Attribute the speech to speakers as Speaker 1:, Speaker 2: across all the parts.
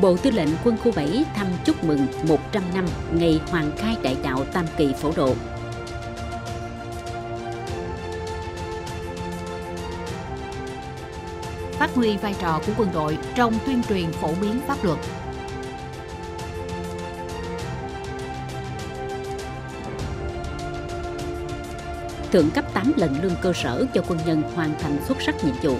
Speaker 1: Bộ Tư lệnh Quân khu 7 thăm chúc mừng 100 năm ngày Hoàng khai đại đạo Tam Kỳ Phổ Độ.
Speaker 2: Phát huy vai trò của quân đội trong tuyên truyền phổ biến pháp luật.
Speaker 1: Thượng cấp 8 lần lương cơ sở cho quân nhân hoàn thành xuất sắc nhiệm vụ.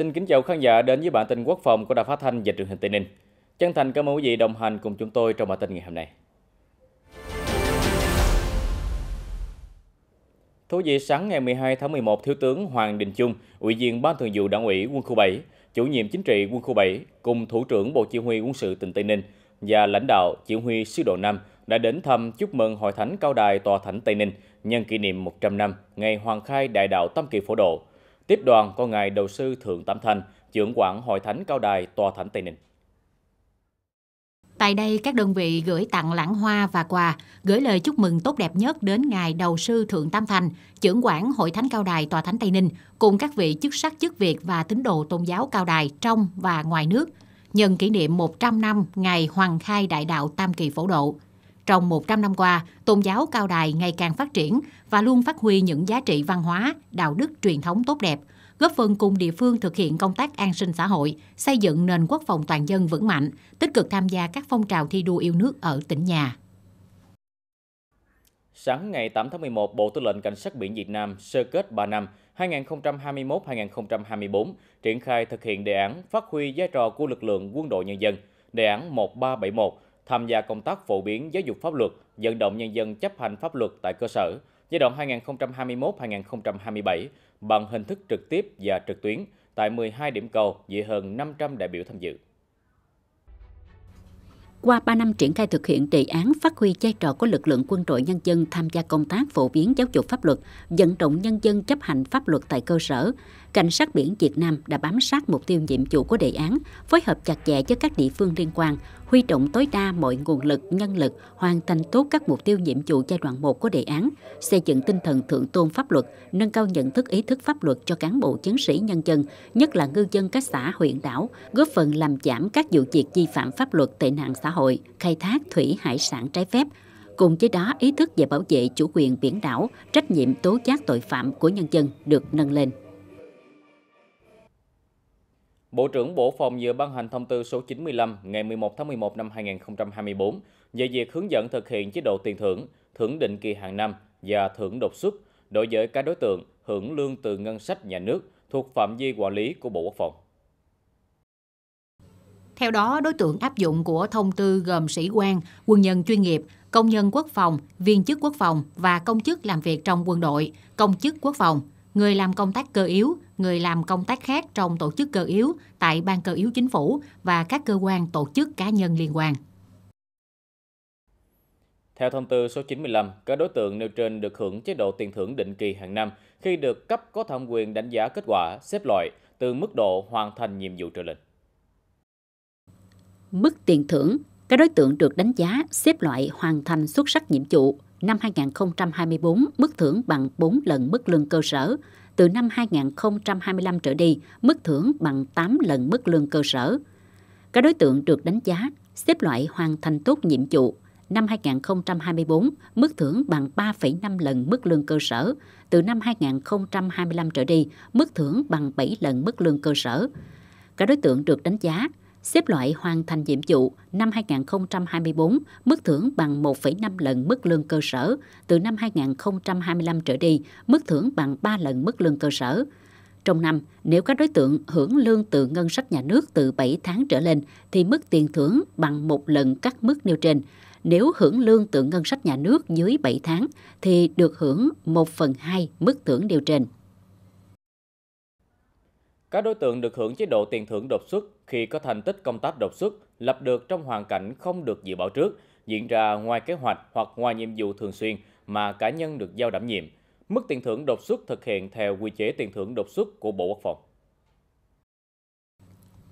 Speaker 3: Xin kính chào khán giả đến với bản tin quốc phòng của Đài Phát thanh và Truyền hình Tây Ninh. Chân thành cảm ơn quý vị đồng hành cùng chúng tôi trong bản tin ngày hôm nay. Thú vị sáng ngày 12 tháng 11, Thiếu tướng Hoàng Đình Chung, Ủy viên Ban Thường vụ Đảng ủy Quân khu 7, Chủ nhiệm Chính trị Quân khu 7 cùng Thủ trưởng Bộ Chỉ huy Quân sự tỉnh Tây Ninh và lãnh đạo Chỉ huy Sư đoàn 5 đã đến thăm chúc mừng Hội Thánh Cao Đài Tòa Thánh Tây Ninh nhân kỷ niệm 100 năm ngày Hoàng khai Đại đạo Tam Kỳ Phổ Độ Tiếp đoàn có Ngài Đầu sư Thượng Tam Thành, trưởng quản Hội Thánh Cao Đài Tòa Thánh Tây Ninh.
Speaker 2: Tại đây, các đơn vị gửi tặng lãng hoa và quà, gửi lời chúc mừng tốt đẹp nhất đến Ngài Đầu sư Thượng Tam Thành, trưởng quản Hội Thánh Cao Đài Tòa Thánh Tây Ninh, cùng các vị chức sắc chức Việt và tín đồ tôn giáo Cao Đài trong và ngoài nước, nhân kỷ niệm 100 năm Ngày Hoàng Khai Đại Đạo Tam Kỳ Phổ Độ. Trong 100 năm qua, tôn giáo Cao Đài ngày càng phát triển và luôn phát huy những giá trị văn hóa, đạo đức truyền thống tốt đẹp, góp phần cùng địa phương thực hiện công tác an sinh xã hội, xây dựng nền quốc phòng toàn dân vững mạnh, tích cực tham gia các phong trào thi đua yêu nước ở tỉnh nhà.
Speaker 3: Sáng ngày 8 tháng 11, Bộ Tư lệnh Cảnh sát biển Việt Nam sơ kết 3 năm 2021-2024 triển khai thực hiện đề án phát huy vai trò của lực lượng quân đội nhân dân, đề án 1371 tham gia công tác phổ biến giáo dục pháp luật, vận động nhân dân chấp hành pháp luật tại cơ sở giai đoạn 2021-2027 bằng hình thức trực tiếp và trực tuyến tại 12 điểm cầu với hơn 500 đại biểu tham dự.
Speaker 1: Qua 3 năm triển khai thực hiện đề án phát huy vai trò của lực lượng quân đội nhân dân tham gia công tác phổ biến giáo dục pháp luật, vận động nhân dân chấp hành pháp luật tại cơ sở, Cảnh sát biển Việt Nam đã bám sát mục tiêu nhiệm vụ của đề án, phối hợp chặt chẽ với các địa phương liên quan, huy động tối đa mọi nguồn lực, nhân lực, hoàn thành tốt các mục tiêu nhiệm vụ giai đoạn 1 của đề án, xây dựng tinh thần thượng tôn pháp luật, nâng cao nhận thức ý thức pháp luật cho cán bộ chiến sĩ nhân dân, nhất là ngư dân các xã huyện đảo, góp phần làm giảm các vụ việc vi phạm pháp luật tệ nạn xã xã hội khai thác thủy hải sản trái phép, cùng với đó ý thức về bảo vệ chủ quyền biển đảo, trách nhiệm tố giác tội phạm của nhân dân được nâng lên.
Speaker 3: Bộ trưởng Bộ Phòng vừa ban hành thông tư số 95 ngày 11 tháng 11 năm 2024 về việc hướng dẫn thực hiện chế độ tiền thưởng, thưởng định kỳ hàng năm và thưởng đột xuất đối với các đối tượng hưởng lương từ ngân sách nhà nước thuộc phạm vi quản lý của Bộ Quốc phòng.
Speaker 2: Theo đó, đối tượng áp dụng của thông tư gồm sĩ quan, quân nhân chuyên nghiệp, công nhân quốc phòng, viên chức quốc phòng và công chức làm việc trong quân đội, công chức quốc phòng, người làm công tác cơ yếu, người làm công tác khác trong tổ chức cơ yếu tại Ban cơ yếu chính phủ và các cơ quan tổ chức cá nhân liên quan.
Speaker 3: Theo thông tư số 95, các đối tượng nêu trên được hưởng chế độ tiền thưởng định kỳ hàng năm khi được cấp có thẩm quyền đánh giá kết quả, xếp loại từ mức độ hoàn thành nhiệm vụ trở lên.
Speaker 1: Mức tiền thưởng, các đối tượng được đánh giá xếp loại hoàn thành xuất sắc nhiệm vụ năm 2024 mức thưởng bằng 4 lần mức lương cơ sở, từ năm 2025 trở đi mức thưởng bằng 8 lần mức lương cơ sở. Các đối tượng được đánh giá xếp loại hoàn thành tốt nhiệm vụ năm 2024 mức thưởng bằng 3,5 lần mức lương cơ sở, từ năm 2025 trở đi mức thưởng bằng 7 lần mức lương cơ sở. Các đối tượng được đánh giá xếp loại hoàn thành nhiệm vụ năm 2024 mức thưởng bằng 1,5 lần mức lương cơ sở, từ năm 2025 trở đi mức thưởng bằng 3 lần mức lương cơ sở. Trong năm, nếu các đối tượng hưởng lương từ ngân sách nhà nước từ 7 tháng trở lên thì mức tiền thưởng bằng một lần các mức nêu trên. Nếu hưởng lương từ ngân sách nhà nước dưới 7 tháng thì được hưởng 1 phần 2 mức thưởng nêu trên.
Speaker 3: Các đối tượng được hưởng chế độ tiền thưởng đột xuất khi có thành tích công tác đột xuất lập được trong hoàn cảnh không được dự báo trước, diễn ra ngoài kế hoạch hoặc ngoài nhiệm vụ thường xuyên mà cá nhân được giao đảm nhiệm. Mức tiền thưởng đột xuất thực hiện theo quy chế tiền thưởng đột xuất của Bộ Quốc phòng.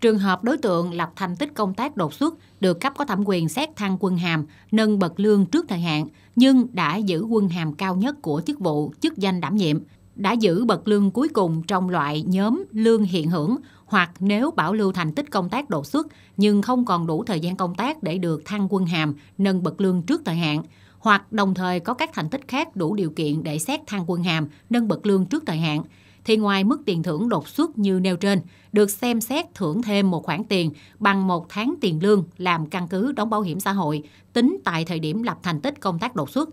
Speaker 2: Trường hợp đối tượng lập thành tích công tác đột xuất được cấp có thẩm quyền xét thăng quân hàm, nâng bậc lương trước thời hạn, nhưng đã giữ quân hàm cao nhất của chức vụ, chức danh đảm nhiệm, đã giữ bậc lương cuối cùng trong loại nhóm lương hiện hưởng hoặc nếu bảo lưu thành tích công tác đột xuất nhưng không còn đủ thời gian công tác để được thăng quân hàm, nâng bậc lương trước thời hạn hoặc đồng thời có các thành tích khác đủ điều kiện để xét thăng quân hàm, nâng bậc lương trước thời hạn thì ngoài mức tiền thưởng đột xuất như nêu trên, được xem xét thưởng thêm một khoản tiền bằng một tháng tiền lương làm căn cứ đóng bảo hiểm xã hội tính tại thời điểm lập thành tích công tác đột xuất.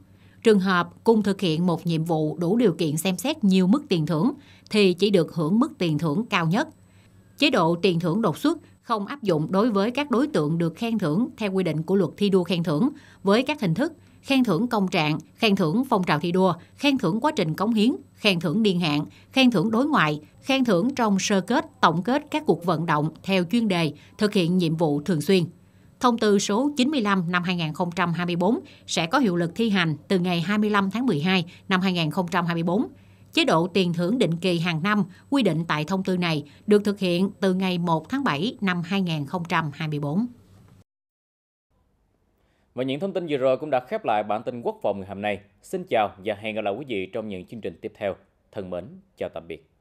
Speaker 2: Trường hợp cùng thực hiện một nhiệm vụ đủ điều kiện xem xét nhiều mức tiền thưởng thì chỉ được hưởng mức tiền thưởng cao nhất. Chế độ tiền thưởng đột xuất không áp dụng đối với các đối tượng được khen thưởng theo quy định của luật thi đua khen thưởng với các hình thức khen thưởng công trạng, khen thưởng phong trào thi đua, khen thưởng quá trình cống hiến, khen thưởng niên hạn, khen thưởng đối ngoại, khen thưởng trong sơ kết, tổng kết các cuộc vận động theo chuyên đề, thực hiện nhiệm vụ thường xuyên. Thông tư số 95 năm 2024 sẽ có hiệu lực thi hành từ ngày 25 tháng 12 năm 2024. Chế độ tiền thưởng định kỳ hàng năm quy định tại thông tư này được thực hiện từ ngày 1 tháng 7 năm 2024.
Speaker 3: Và những thông tin vừa rồi cũng đã khép lại bản tin quốc phòng ngày hôm nay. Xin chào và hẹn gặp lại quý vị trong những chương trình tiếp theo. Thân mến, chào tạm biệt.